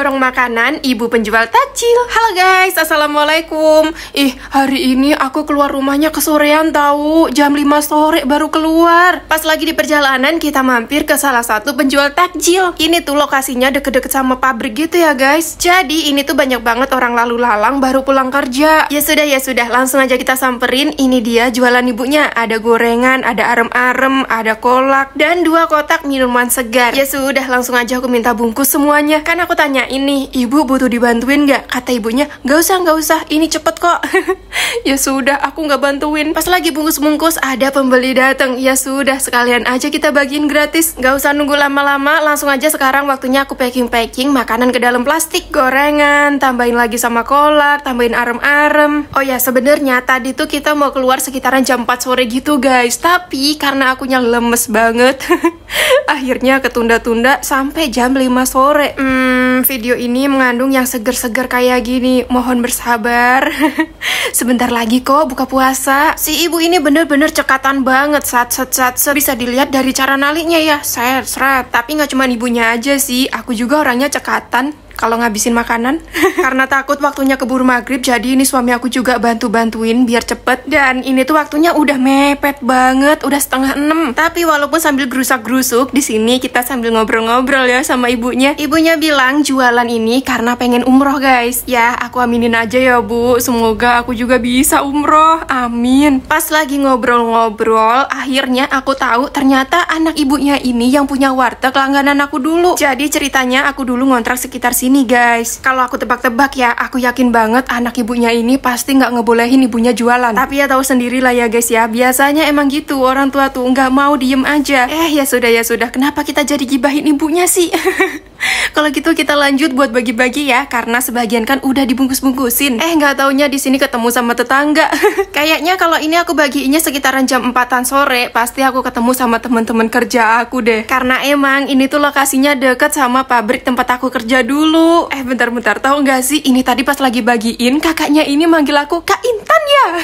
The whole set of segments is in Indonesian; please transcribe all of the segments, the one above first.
dorong makanan ibu penjual takjil. Halo guys, assalamualaikum. Ih, hari ini aku keluar rumahnya kesorean tahu. Jam 5 sore baru keluar. Pas lagi di perjalanan kita mampir ke salah satu penjual takjil. Ini tuh lokasinya deket-deket sama pabrik gitu ya guys. Jadi ini tuh banyak banget orang lalu lalang baru pulang kerja. Ya sudah ya sudah, langsung aja kita samperin. Ini dia jualan ibunya. Ada gorengan, ada arem-arem, ada kolak, dan dua kotak minuman segar. Ya sudah, langsung aja aku minta bungkus semuanya. Kan aku tanya, ini, ibu butuh dibantuin gak? Kata ibunya, gak usah, gak usah, ini cepet kok. ya sudah, aku gak bantuin. Pas lagi bungkus-bungkus, ada pembeli datang. Ya sudah, sekalian aja kita bagiin gratis. Gak usah nunggu lama-lama, langsung aja sekarang waktunya aku packing-packing makanan ke dalam plastik, gorengan, tambahin lagi sama kolak, tambahin arem-arem. Oh ya, sebenarnya tadi tuh kita mau keluar sekitaran jam 4 sore gitu guys. Tapi karena aku akunya lemes banget, akhirnya ketunda-tunda sampai jam 5 sore. Hmm, video ini mengandung yang seger-seger kayak gini. Mohon bersabar. Sebentar lagi kok buka puasa. Si ibu ini bener-bener cekatan banget. Sat, sat, sat, sat. Bisa dilihat dari cara naliknya ya. Seret, seret. Tapi nggak cuma ibunya aja sih. Aku juga orangnya cekatan kalau ngabisin makanan karena takut waktunya keburu maghrib jadi ini suami aku juga bantu-bantuin biar cepet dan ini tuh waktunya udah mepet banget udah setengah enam tapi walaupun sambil gerusak-gerusuk di sini kita sambil ngobrol-ngobrol ya sama ibunya ibunya bilang jualan ini karena pengen umroh guys ya aku aminin aja ya bu semoga aku juga bisa umroh amin pas lagi ngobrol-ngobrol akhirnya aku tahu ternyata anak ibunya ini yang punya warteg langganan aku dulu jadi ceritanya aku dulu ngontrak sekitar sini ini guys. Kalau aku tebak-tebak ya, aku yakin banget anak ibunya ini pasti nggak ngebolehin ibunya jualan. Tapi ya tahu sendiri lah ya guys ya, biasanya emang gitu orang tua tuh nggak mau diem aja. Eh ya sudah ya sudah, kenapa kita jadi gibahin ibunya sih? Kalau gitu kita lanjut buat bagi-bagi ya, karena sebagian kan udah dibungkus-bungkusin. Eh nggak taunya di sini ketemu sama tetangga. Kayaknya kalau ini aku bagiinnya sekitaran jam 4-an sore, pasti aku ketemu sama teman-teman kerja aku deh. Karena emang ini tuh lokasinya deket sama pabrik tempat aku kerja dulu. Eh bentar-bentar, tahu nggak sih? Ini tadi pas lagi bagiin, kakaknya ini manggil aku Kak Intan ya.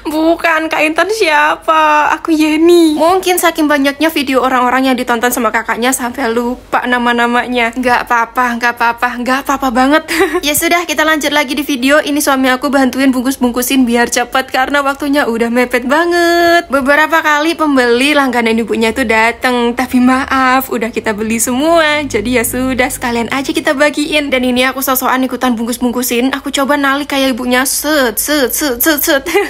Bukan, Kak Intan siapa? Aku Yeni. Mungkin saking banyaknya video orang-orang yang ditonton sama kakaknya sampai lupa nama-namanya. Gak apa-apa, gak apa-apa, gak apa-apa banget. ya sudah, kita lanjut lagi di video. Ini suami aku bantuin bungkus-bungkusin biar cepet karena waktunya udah mepet banget. Beberapa kali pembeli langganan ibunya itu dateng, tapi maaf, udah kita beli semua. Jadi ya sudah, sekalian aja kita bagiin. Dan ini aku sosokan ikutan bungkus-bungkusin. Aku coba nali kayak ibunya, set, set, set, set, set.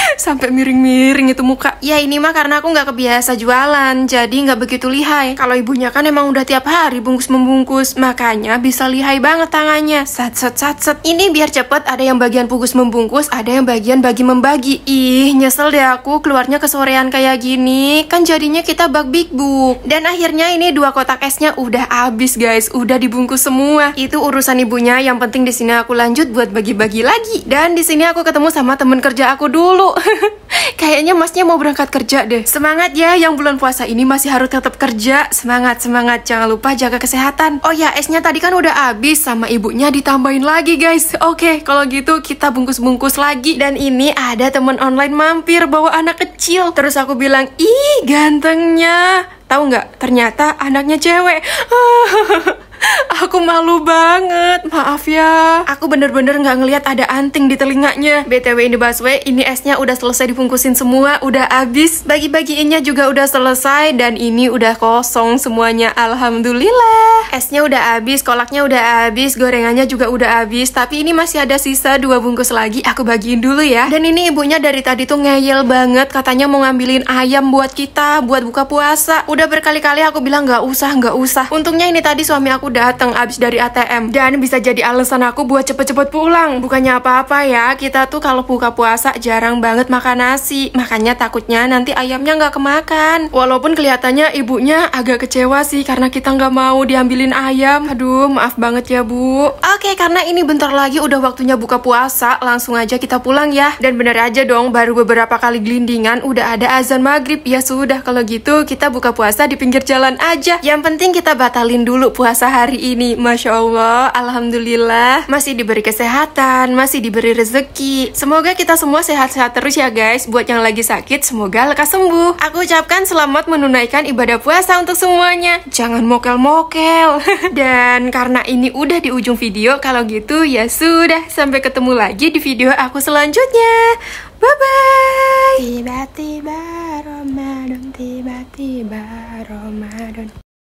sampai miring-miring itu muka. Ya ini mah karena aku nggak kebiasa jualan, jadi nggak begitu lihai. Kalau ibunya kan emang udah tiap hari bungkus membungkus, makanya bisa lihai banget tangannya. Sat set sat set. Ini biar cepet ada yang bagian bungkus membungkus, ada yang bagian bagi membagi. Ih nyesel deh aku keluarnya kesorean kayak gini, kan jadinya kita bug big book. Dan akhirnya ini dua kotak esnya udah habis guys, udah dibungkus semua. Itu urusan ibunya. Yang penting di sini aku lanjut buat bagi-bagi lagi. Dan di sini aku ketemu sama temen kerja aku dulu dulu. Kayaknya masnya mau berangkat kerja deh. Semangat ya yang bulan puasa ini masih harus tetap kerja. Semangat, semangat. Jangan lupa jaga kesehatan. Oh ya, esnya tadi kan udah habis sama ibunya ditambahin lagi guys. Oke, kalau gitu kita bungkus-bungkus lagi. Dan ini ada temen online mampir bawa anak kecil. Terus aku bilang, ih gantengnya. Tahu nggak? Ternyata anaknya cewek. malu banget. Maaf ya. Aku bener-bener nggak ngelihat ada anting di telinganya. BTW ini busway, ini esnya udah selesai dibungkusin semua, udah abis. Bagi-bagiinnya juga udah selesai dan ini udah kosong semuanya. Alhamdulillah. Esnya udah abis, kolaknya udah abis, gorengannya juga udah abis. Tapi ini masih ada sisa dua bungkus lagi. Aku bagiin dulu ya. Dan ini ibunya dari tadi tuh ngeyel banget. Katanya mau ngambilin ayam buat kita, buat buka puasa. Udah berkali-kali aku bilang nggak usah, nggak usah. Untungnya ini tadi suami aku datang abis dari ATM dan bisa jadi alasan aku buat cepet-cepet pulang. Bukannya apa-apa ya, kita tuh kalau buka puasa jarang banget makan nasi, makanya takutnya nanti ayamnya nggak kemakan. Walaupun kelihatannya ibunya agak kecewa sih karena kita nggak mau diambilin ayam. Aduh, maaf banget ya bu. Oke, karena ini bentar lagi udah waktunya buka puasa, langsung aja kita pulang ya. Dan bener aja dong, baru beberapa kali gelindingan udah ada azan maghrib. Ya sudah, kalau gitu kita buka puasa di pinggir jalan aja. Yang penting kita batalin dulu puasa hari ini. Masya Allah, Alhamdulillah Masih diberi kesehatan, masih diberi rezeki Semoga kita semua sehat-sehat terus ya guys Buat yang lagi sakit, semoga lekas sembuh Aku ucapkan selamat menunaikan ibadah puasa untuk semuanya Jangan mokel-mokel Dan karena ini udah di ujung video Kalau gitu ya sudah Sampai ketemu lagi di video aku selanjutnya Bye-bye Tiba-tiba Ramadan Tiba-tiba Ramadan